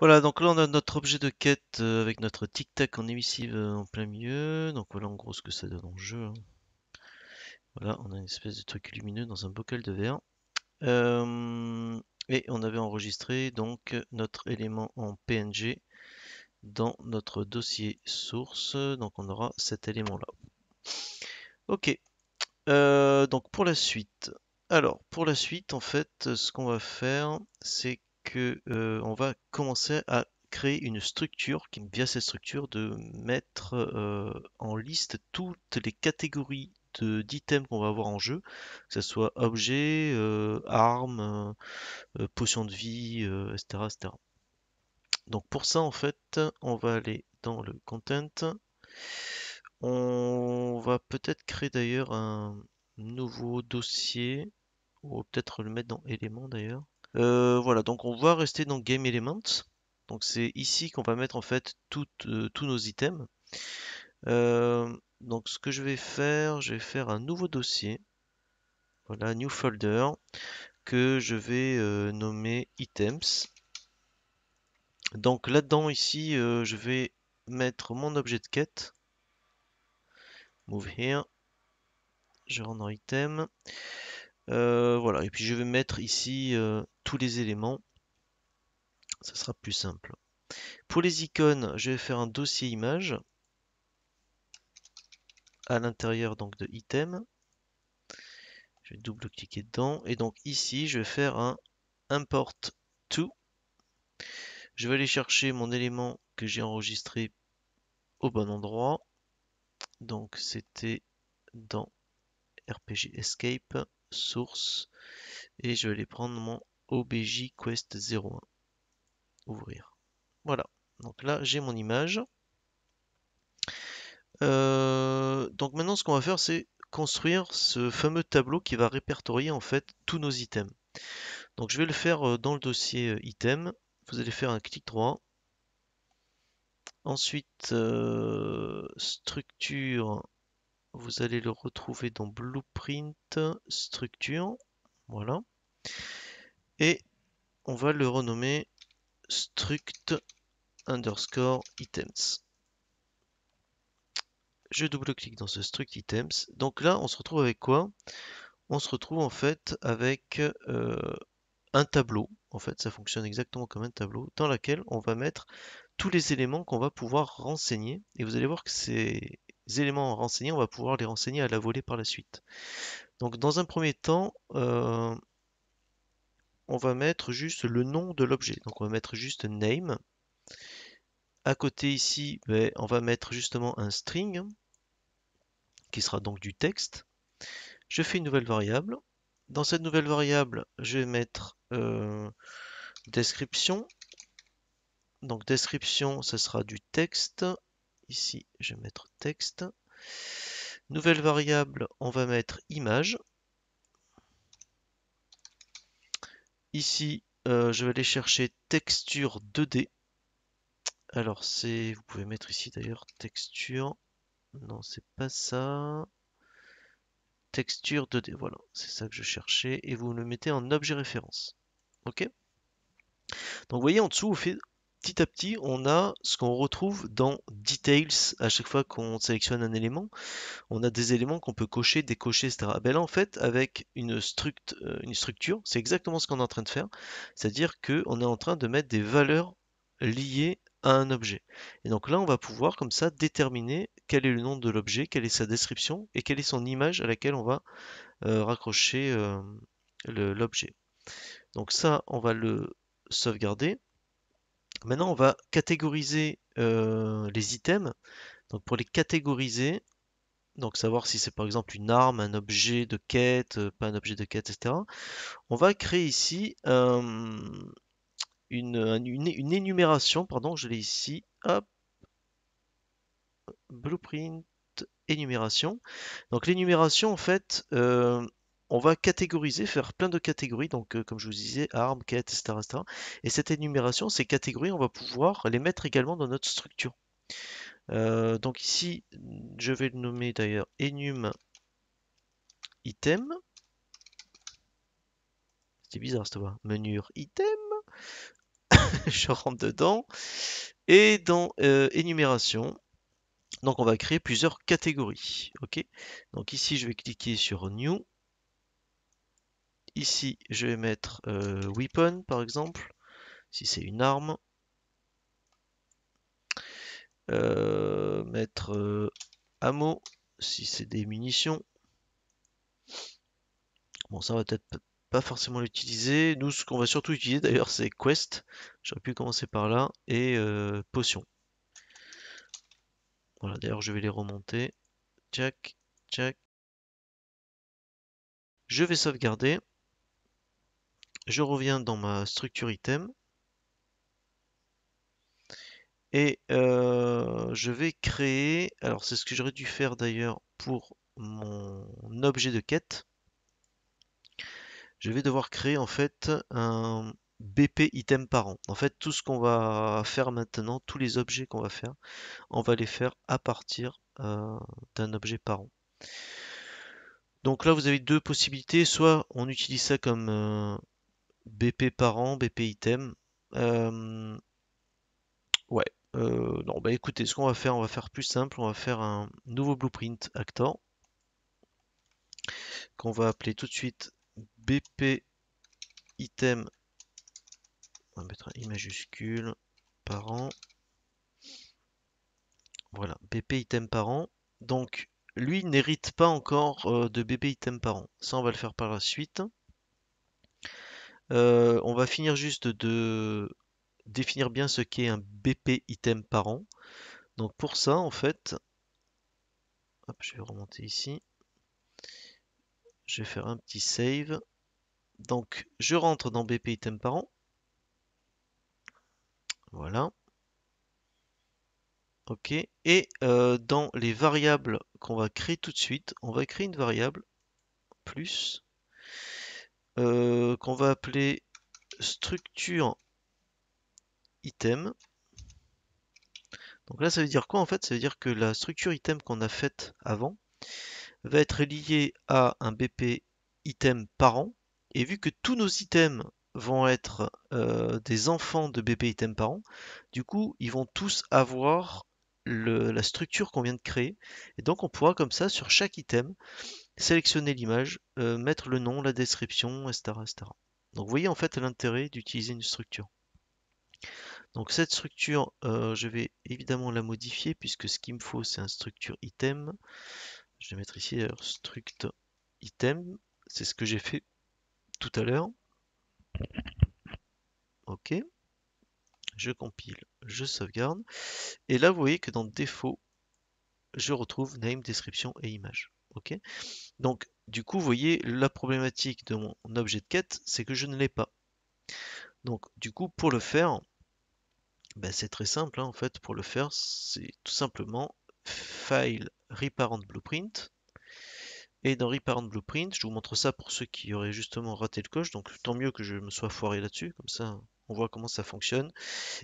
Voilà, donc là on a notre objet de quête euh, avec notre tic-tac en émissive euh, en plein milieu. Donc voilà en gros ce que ça donne en jeu. Hein. Voilà, on a une espèce de truc lumineux dans un bocal de verre. Euh, et on avait enregistré donc notre élément en PNG dans notre dossier source. Donc on aura cet élément là. Ok, donc pour la suite. Alors pour la suite en fait ce qu'on va faire c'est euh, on va commencer à créer une structure qui via cette structure de mettre euh, en liste toutes les catégories d'items qu'on va avoir en jeu, que ce soit objet, euh, armes, potions de vie, etc., etc., Donc pour ça, en fait, on va aller dans le content. On va peut-être créer d'ailleurs un nouveau dossier, ou peut-être le mettre dans éléments d'ailleurs. Euh, voilà, donc on va rester dans Game Elements. Donc c'est ici qu'on va mettre en fait euh, tous nos items. Euh, donc ce que je vais faire, je vais faire un nouveau dossier. Voilà, new folder que je vais nommer items. Donc là-dedans ici, je vais mettre mon objet de quête. Move here. Je rentre dans item. voilà, et puis je vais mettre ici tous les éléments, ça sera plus simple. Pour les icônes, je vais faire un dossier image à l'intérieur donc de item. Je vais double-cliquer dedans et donc ici, je vais faire un import to. Je vais aller chercher mon élément que j'ai enregistré au bon endroit. Donc c'était dans RPG Escape, source, et je vais aller prendre mon obj quest 01 ouvrir voilà donc là j'ai mon image euh, donc maintenant ce qu'on va faire c'est construire ce fameux tableau qui va répertorier en fait tous nos items donc je vais le faire euh, dans le dossier euh, item vous allez faire un clic droit ensuite structure vous allez le retrouver dans blueprint structure voilà et on va le renommer struct underscore items. Je double-clique dans ce struct items. Donc là, on se retrouve avec quoi On se retrouve en fait avec euh, un tableau. En fait, ça fonctionne exactement comme un tableau dans lequel on va mettre tous les éléments qu'on va pouvoir renseigner. Et vous allez voir que ces éléments renseignés, on va pouvoir les renseigner à la volée par la suite. Donc dans un premier temps, euh, on va mettre juste le nom de l'objet. Donc on va mettre juste name. À côté ici, ben, on va mettre justement un string qui sera donc du texte. Je fais une nouvelle variable. Dans cette nouvelle variable, je vais mettre euh, description. Donc description, ça sera du texte. Ici, je vais mettre texte. Nouvelle variable, on va mettre image. Ici, euh, je vais aller chercher texture 2D. Alors, c'est, vous pouvez mettre ici d'ailleurs texture. Non, c'est pas ça. Texture 2D, voilà, c'est ça que je cherchais. Et vous le mettez en objet référence. Ok Donc, vous voyez en dessous, vous petit à petit, on a ce qu'on retrouve dans details à chaque fois qu'on sélectionne un élément. On a des éléments qu'on peut cocher, décocher, etc. Ben là, en fait, avec euh, une, structure, c'est exactement ce qu'on est en train de faire. C'est-à-dire qu'on est en train de mettre des valeurs liées à un objet. Et donc là, on va pouvoir comme ça déterminer quel est le nom de l'objet, quelle est sa description et quelle est son image à laquelle on va euh, raccrocher euh, l'objet. Donc ça, on va le sauvegarder. Maintenant, on va catégoriser euh, les items. Donc pour les catégoriser, donc savoir si c'est par exemple une arme, un objet de quête, euh, pas un objet de quête, etc. On va créer ici euh, une, énumération, pardon, je l'ai ici, hop, blueprint, énumération. Donc l'énumération, en fait, on va catégoriser, faire plein de catégories, donc euh, comme je vous disais, armes, quêtes, etc., etc. Et cette énumération, ces catégories, on va pouvoir les mettre également dans notre structure. Euh, donc ici, je vais le nommer d'ailleurs enum item. C'est bizarre cette pas Menure item. je rentre dedans. Et dans euh, énumération, donc on va créer plusieurs catégories. Ok. Donc ici, je vais cliquer sur new. Ici, je vais mettre euh, weapon par exemple, si c'est une arme. Euh, mettre euh, ammo si c'est des munitions. Bon, ça on va peut-être pas forcément l'utiliser. Nous, ce qu'on va surtout utiliser d'ailleurs, c'est quest. J'aurais pu commencer par là et potion. Voilà, d'ailleurs, je vais les remonter. Jack, Jack. Je vais sauvegarder je reviens dans ma structure item et euh, je vais créer, alors c'est ce que j'aurais dû faire d'ailleurs pour mon objet de quête, je vais devoir créer en fait un BP item par an. En fait tout ce qu'on va faire maintenant, tous les objets qu'on va faire, on va les faire à partir euh, d'un objet parent. Donc là vous avez deux possibilités, soit on utilise ça comme euh, BP parent, BP item. Euh, ouais. Euh, non, bah écoutez, ce qu'on va faire, on va faire plus simple, on va faire un nouveau blueprint actant qu'on va appeler tout de suite BP item. On va mettre un i majuscule parent. Voilà, BP item parent. Donc lui n'hérite pas encore euh, de BP item parent. Ça, on va le faire par la suite. Euh, on va finir juste de définir bien ce qu'est un BP item par an. Donc pour ça, en fait, je vais remonter ici. Je vais faire un petit save. Donc je rentre dans BP item par an. Voilà. Ok. Et euh, dans les variables qu'on va créer tout de suite, on va créer une variable plus. Euh, qu'on va appeler structure item. Donc là, ça veut dire quoi en fait Ça veut dire que la structure item qu'on a faite avant va être liée à un BP item parent. Et vu que tous nos items vont être euh, des enfants de BP item parent, du coup, ils vont tous avoir la structure qu'on vient de créer. Et donc, on pourra comme ça, sur chaque item, sélectionner l'image, euh, mettre le nom, la description, etc., Donc vous voyez en fait l'intérêt d'utiliser une structure. Donc cette structure, euh, je vais évidemment la modifier puisque ce qu'il me faut c'est un structure item. Je vais mettre ici struct item, c'est ce que j'ai fait tout à l'heure. Ok, je compile, je sauvegarde. Et là vous voyez que dans défaut, je retrouve name, description et image ok Donc, du coup, vous voyez, la problématique de mon objet de quête, c'est que je ne l'ai pas. Donc, du coup, pour le faire, ben, c'est très simple, hein, en fait, pour le faire, c'est tout simplement File Reparent Blueprint. Et dans Reparent Blueprint, je vous montre ça pour ceux qui auraient justement raté le coche, donc tant mieux que je me sois foiré là-dessus, comme ça on voit comment ça fonctionne.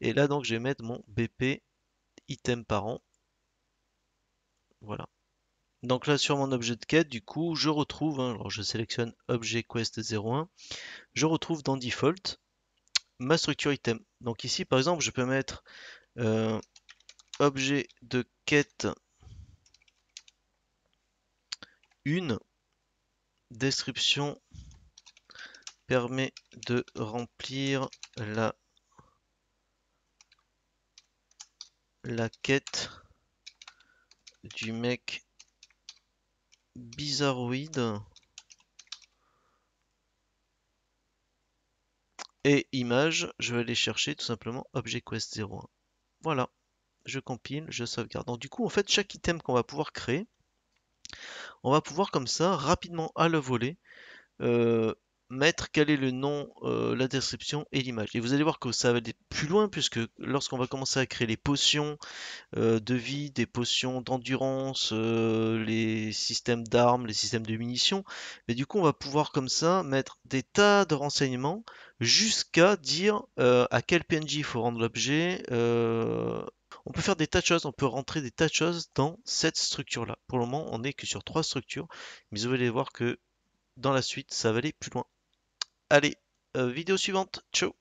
Et là donc je vais mettre mon BP item parent, Voilà, donc là, sur mon objet de quête, du coup, je retrouve, hein, alors je sélectionne objet quest 01, je retrouve dans default ma structure item. Donc ici, par exemple, je peux mettre euh, objet de quête 1, description permet de remplir la, la quête du mec bizarroïde et image, je vais aller chercher tout simplement quest 01. Voilà, je compile, je sauvegarde. Donc du coup, en fait, chaque item qu'on va pouvoir créer, on va pouvoir comme ça, rapidement à le voler, euh, mettre quel est le nom, euh, la description et l'image. Et vous allez voir que ça va aller plus loin puisque lorsqu'on va commencer à créer les potions euh, de vie, des potions d'endurance, euh, les systèmes d'armes, les systèmes de munitions, mais du coup on va pouvoir comme ça mettre des tas de renseignements jusqu'à dire à quel PNJ il faut rendre l'objet. on peut faire des tas de choses, on peut rentrer des tas de choses dans cette structure là. Pour le moment on n'est que sur trois structures, mais vous allez voir que dans la suite ça va aller plus loin. Allez, euh, vidéo suivante, ciao